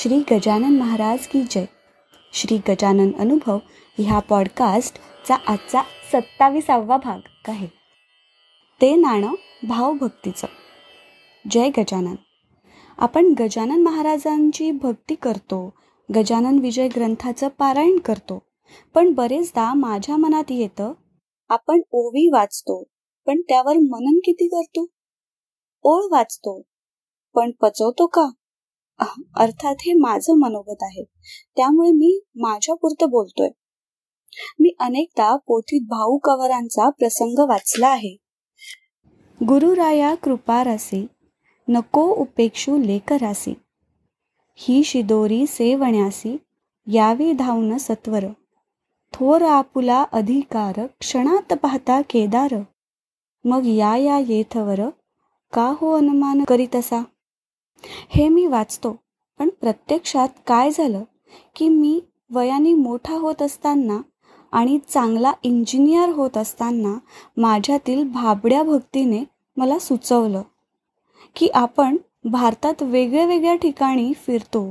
श्री गजानन महाराज की जय श्री गजानन अनुभव ह्या पॉडकास्टचा आजचा सत्तावीसावा भाग आहे ते नाणं भावभक्तीचं जय गजानन आपण गजानन महाराजांची भक्ती करतो गजानन विजय ग्रंथाचं पारायण करतो पण बरेचदा माझ्या मनात येतं आपण ओवी वाचतो पण त्यावर मनन किती करतो ओळ वाचतो पण पचवतो का अर्थात हे माझं मनोगत आहे त्यामुळे मी माझ्यापुरतं बोलतोय मी अनेकदा पोथीत भाऊ कवरांचा प्रसंग वाचला आहे गुरुराया कृपारासी नको उपेक्षु लेकरासी ही शिदोरी सेवण्यासी यावे धावन सत्वर थोर आपुला अधिकार क्षणात पाहता केदार मग या या येथवर का हो अनुमान असा हे मी वाचतो पण प्रत्यक्षात काय झालं की मी वयाने मोठा होत असताना आणि चांगला इंजिनियर होत असताना माझ्यातील भाबड्या भक्तीने मला सुचवलं की आपण भारतात वेगळ्या वेगळ्या ठिकाणी फिरतो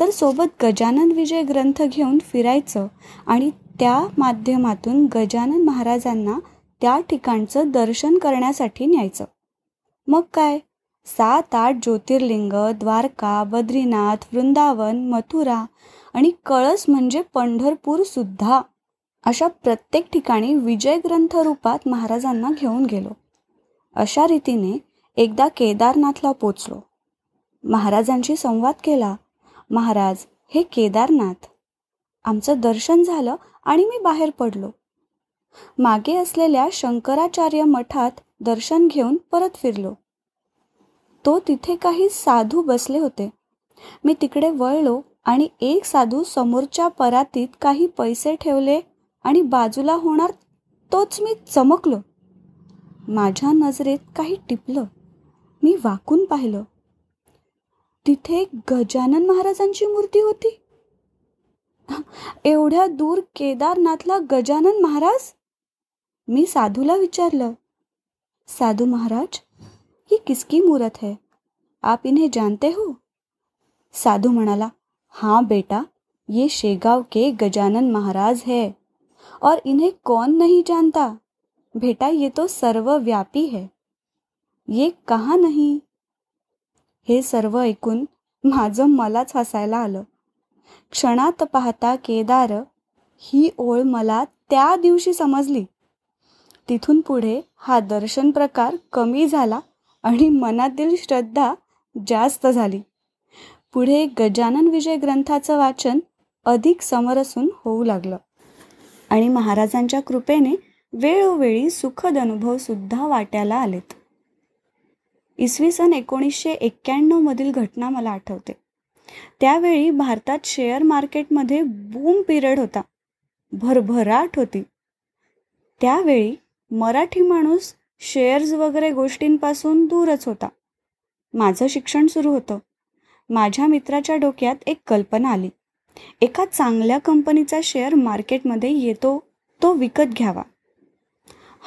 तर सोबत गजानन विजय ग्रंथ घेऊन फिरायचं आणि त्या माध्यमातून गजानन महाराजांना त्या ठिकाणचं दर्शन करण्यासाठी न्यायचं मग काय सात आठ ज्योतिर्लिंग द्वारका बद्रीनाथ वृंदावन मथुरा आणि कळस म्हणजे पंढरपूरसुद्धा अशा प्रत्येक ठिकाणी विजय ग्रंथ रूपात महाराजांना घेऊन गेलो अशा रीतीने एकदा केदारनाथला पोचलो महाराजांशी संवाद केला महाराज हे केदारनाथ आमचं दर्शन झालं आणि मी बाहेर पडलो मागे असलेल्या शंकराचार्य मठात दर्शन घेऊन परत फिरलो तो तिथे काही साधू बसले होते मी तिकडे वळलो आणि एक साधू समोरच्या परातीत काही पैसे ठेवले आणि बाजूला होणार तोच मी चमकलो माझ्या नजरेत काही टिपलं मी वाकून पाहिलं तिथे गजानन महाराजांची मूर्ती होती एवढ्या दूर केदारनाथला गजानन महाराज मी साधूला विचारलं साधू महाराज ही किसकी मूर्त है आप इन्हें जानते हो साधू म्हणाला हां बेटा ये शेगाव के गजानन महाराज है और इन्हें कौन नहीं जानता बेटा ये तो सर्वव्यापी है ये कहा नहीं? हे सर्व ऐकून माझं मलाच हसायला आलं क्षणात पाहता केदार ही ओळ मला त्या दिवशी समजली तिथून पुढे हा दर्शन प्रकार कमी झाला आणि मनातील श्रद्धा जास्त झाली पुढे गजानन विजय ग्रंथाचं वाचन अधिक समरसून होऊ लागलं आणि महाराजांच्या कृपेने वेळोवेळी सुखद अनुभव सुद्धा वाट्याला आलेत इसवी सन एकोणीसशे एक्क्याण्णव मधील घटना मला आठवते त्यावेळी भारतात शेअर मार्केटमध्ये बूम पिरियड होता भरभराट होती त्यावेळी मराठी माणूस शेअर्स वगैरे गोष्टींपासून दूरच होता माझं शिक्षण सुरू होतं माझ्या मित्राच्या डोक्यात एक कल्पना आली एका चांगल्या कंपनीचा शेअर मार्केटमध्ये येतो तो विकत घ्यावा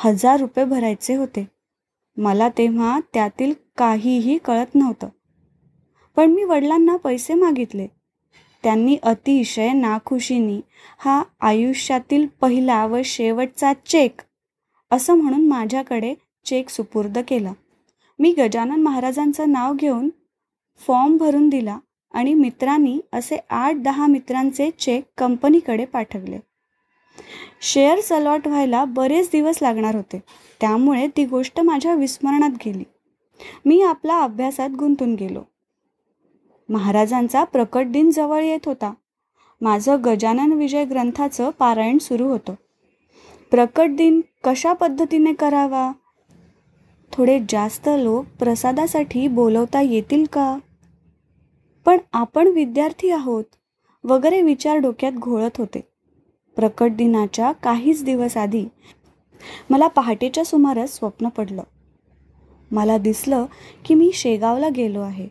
हजार रुपये भरायचे होते मला तेव्हा त्यातील काहीही कळत नव्हतं पण मी वडिलांना पैसे मागितले त्यांनी अतिशय नाखुशीनी हा आयुष्यातील पहिला व शेवटचा चेक असं म्हणून माझ्याकडे चेक सुपूर्द केला मी गजानन महाराजांचं नाव घेऊन फॉर्म भरून दिला आणि मित्रांनी असे आठ दहा मित्रांचे चेक कंपनीकडे पाठवले शेअर्स अलॉट व्हायला बरेच दिवस लागणार होते त्यामुळे ती गोष्ट माझ्या विस्मरणात गेली मी आपला अभ्यासात गुंतून गेलो महाराजांचा प्रकट दिन जवळ येत होता माझं गजानन विजय ग्रंथाचं पारायण सुरू होतं प्रकट दिन कशा पद्धतीने करावा थोडे जास्त लोक प्रसादासाठी बोलवता येतील का पण आपण विद्यार्थी आहोत वगैरे विचार डोक्यात घोळत होते प्रकट दिनाच्या काहीच दिवस आधी मला पहाटेच्या सुमारास स्वप्न पडलं मला दिसलं की मी शेगावला गेलो आहे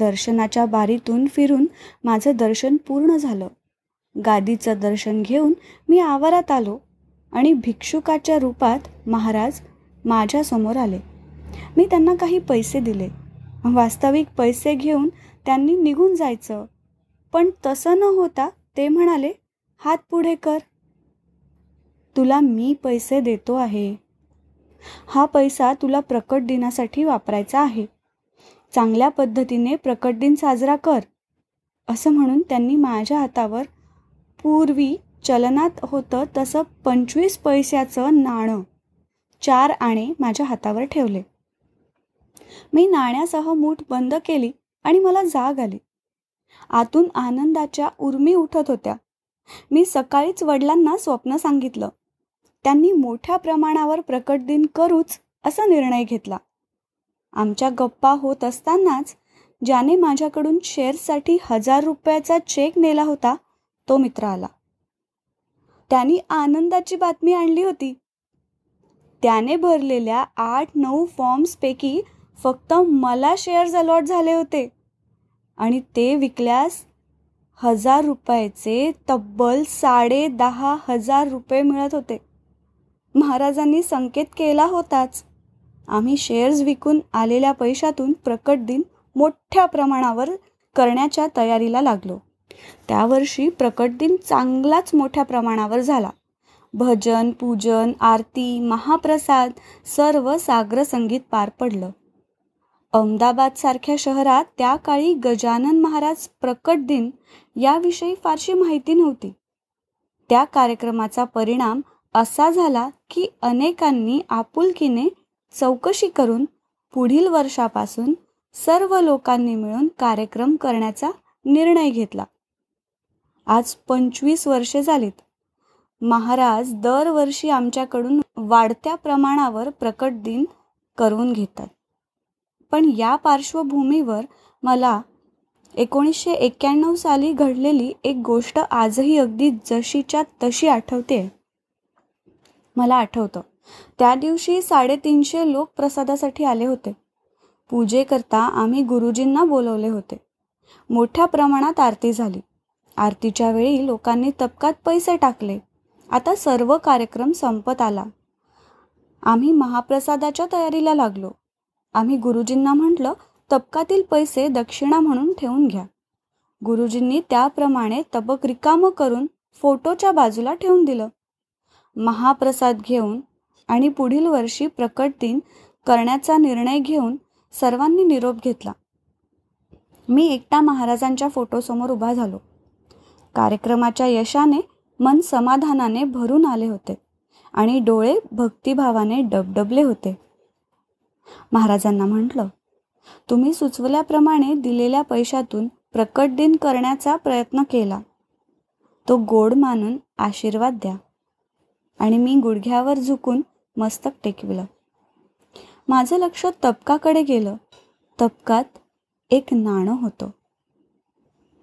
दर्शनाच्या बारीतून फिरून माझं दर्शन पूर्ण झालं गादीचं दर्शन घेऊन मी आवारात आलो आणि भिक्षुकाच्या रूपात महाराज माझ्यासमोर आले मी त्यांना काही पैसे दिले वास्तविक पैसे घेऊन त्यांनी निघून जायचं पण तसं न होता ते म्हणाले हात पुढे कर तुला मी पैसे देतो आहे हा पैसा तुला प्रकट दिनासाठी वापरायचा आहे चांगल्या पद्धतीने प्रकट दिन साजरा कर असं म्हणून त्यांनी माझ्या हातावर पूर्वी चलनात होतं तसं पंचवीस पैशाचं नाणं चार आणे माझ्या हातावर ठेवले मी नाण्यासह मूठ बंद केली आणि मला जाग आली आतून आनंदाच्या उर्मी उठत होत्या मी सकाळीच वडिलांना स्वप्न सांगितलं त्यांनी मोठ्या प्रमाणावर प्रकट दिन करूच असा निर्णय घेतला आमच्या गप्पा होत असतानाच ज्याने माझ्याकडून शेअर्ससाठी हजार रुपयाचा चेक नेला होता तो मित्र आला त्यांनी आनंदाची बातमी आणली होती त्याने भरलेल्या आठ नऊ फॉर्म्सपैकी फक्त मला शेअर्स अलॉट झाले होते आणि ते विकल्यास हजार रुपयाचे तब्बल साडे दहा हजार रुपये मिळत होते महाराजांनी संकेत केला होताच आम्ही शेअर्स विकून आलेल्या पैशातून प्रकट दिन मोठ्या प्रमाणावर करण्याच्या तयारीला लागलो त्यावर्षी दिन चांगलाच मोठ्या प्रमाणावर झाला भजन पूजन आरती महाप्रसाद सर्व सागर संगीत पार पडलं सारख्या शहरात त्या काळी गजानन महाराज प्रकट दिन याविषयी फारशी माहिती नव्हती त्या कार्यक्रमाचा परिणाम असा झाला की अनेकांनी आपुलकीने चौकशी करून पुढील वर्षापासून सर्व लोकांनी मिळून कार्यक्रम करण्याचा निर्णय घेतला आज पंचवीस वर्षे झालीत महाराज दरवर्षी आमच्याकडून वाढत्या प्रमाणावर प्रकट दिन करून घेतात पण या पार्श्वभूमीवर मला एकोणीसशे एक्क्याण्णव साली घडलेली एक गोष्ट आजही अगदी जशीच्या तशी आठवते मला आठवतं त्या दिवशी साडेतीनशे लोक प्रसादासाठी आले होते पूजेकरता आम्ही गुरुजींना बोलवले होते मोठ्या प्रमाणात आरती झाली आरतीच्या वेळी लोकांनी तपकात पैसे टाकले आता सर्व कार्यक्रम संपत आला आम्ही महाप्रसादाच्या तयारीला लागलो आम्ही गुरुजींना म्हटलं तपकातील पैसे दक्षिणा म्हणून ठेवून घ्या गुरुजींनी त्याप्रमाणे तबक रिकामं करून फोटोच्या बाजूला ठेवून दिलं महाप्रसाद घेऊन आणि पुढील वर्षी प्रकट दिन करण्याचा निर्णय घेऊन सर्वांनी निरोप घेतला मी एकटा महाराजांच्या फोटोसमोर उभा झालो कार्यक्रमाच्या यशाने मन समाधानाने भरून आले होते आणि डोळे भक्तिभावाने डबडबले होते महाराजांना म्हटलं तुम्ही सुचवल्याप्रमाणे दिलेल्या पैशातून प्रकट दिन करण्याचा प्रयत्न केला तो गोड मानून आशीर्वाद द्या आणि मी गुडघ्यावर झुकून मस्तक टेकविलं माझं लक्ष तपकाकडे गेलं तपकात एक नाणं होतं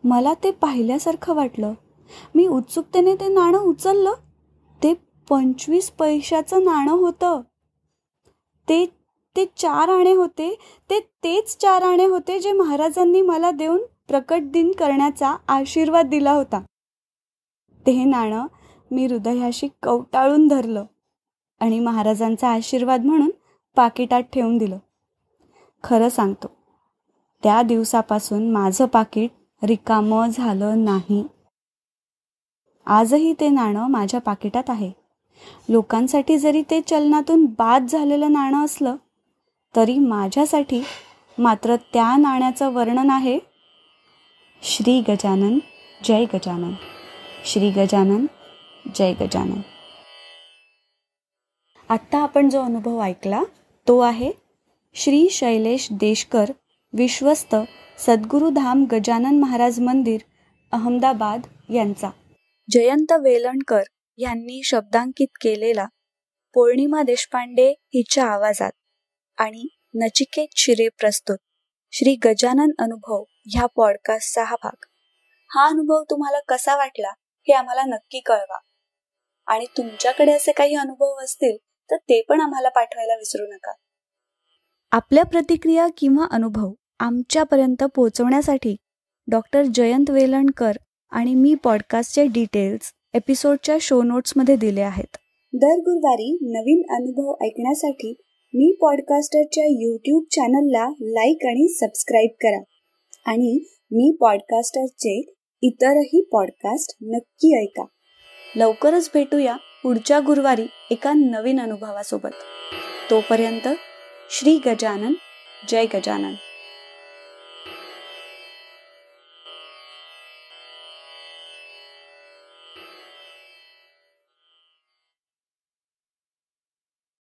मला ते पाहिल्यासारखं वाटलं मी उत्सुकतेने ते नाणं उचललं ते पंचवीस पैशाचं नाणं होतं ते ते चार आणे होते ते तेच चार आणे होते जे महाराजांनी मला देऊन प्रकट दिन करण्याचा आशीर्वाद दिला होता ते नाणं मी हृदयाशी कवटाळून धरलं आणि महाराजांचा आशीर्वाद म्हणून पाकिटात ठेवून दिलं खरं सांगतो त्या दिवसापासून माझं पाकिट रिकामं झालं नाही आजही ते नाणं माझ्या पाकिटात आहे लोकांसाठी जरी ते चलनातून बाद झालेलं नाणं असलं तरी माझ्यासाठी मात्र त्या नाण्याचं वर्णन आहे श्री गजानन जय गजानन श्री गजानन जय गजानन आत्ता आपण जो अनुभव ऐकला तो आहे श्री शैलेश देशकर विश्वस्त सद्गुरुधाम गजानन महाराज मंदिर अहमदाबाद यांचा जयंत वेलणकर यांनी शब्दांकित केलेला पौर्णिमा देशपांडे हिच्या आवाजात आणि नचिकेत शिरे प्रस्तुत श्री गजानन अनुभव ह्या पॉडकास्टचा हा भाग हा अनुभव तुम्हाला कसा वाटला हे आम्हाला नक्की कळवा आणि तुमच्याकडे असे काही अनुभव असतील तर ते पण आम्हाला पाठवायला विसरू नका आपल्या प्रतिक्रिया किंवा अनुभव आमच्यापर्यंत पोहोचवण्यासाठी डॉक्टर जयंत वेलणकर आणि मी पॉडकास्टचे डिटेल्स एपिसोडच्या शो नोट्समध्ये दिले आहेत दर गुरुवारी नवीन अनुभव ऐकण्यासाठी मी पॉडकास्टरच्या यूट्यूब चॅनलला लाईक आणि सबस्क्राईब करा आणि मी पॉडकास्टरचे इतरही पॉडकास्ट नक्की ऐका लवकरच भेटूया पुढच्या गुरुवारी एका नवीन अनुभवासोबत तोपर्यंत श्री गजानन जय गजानन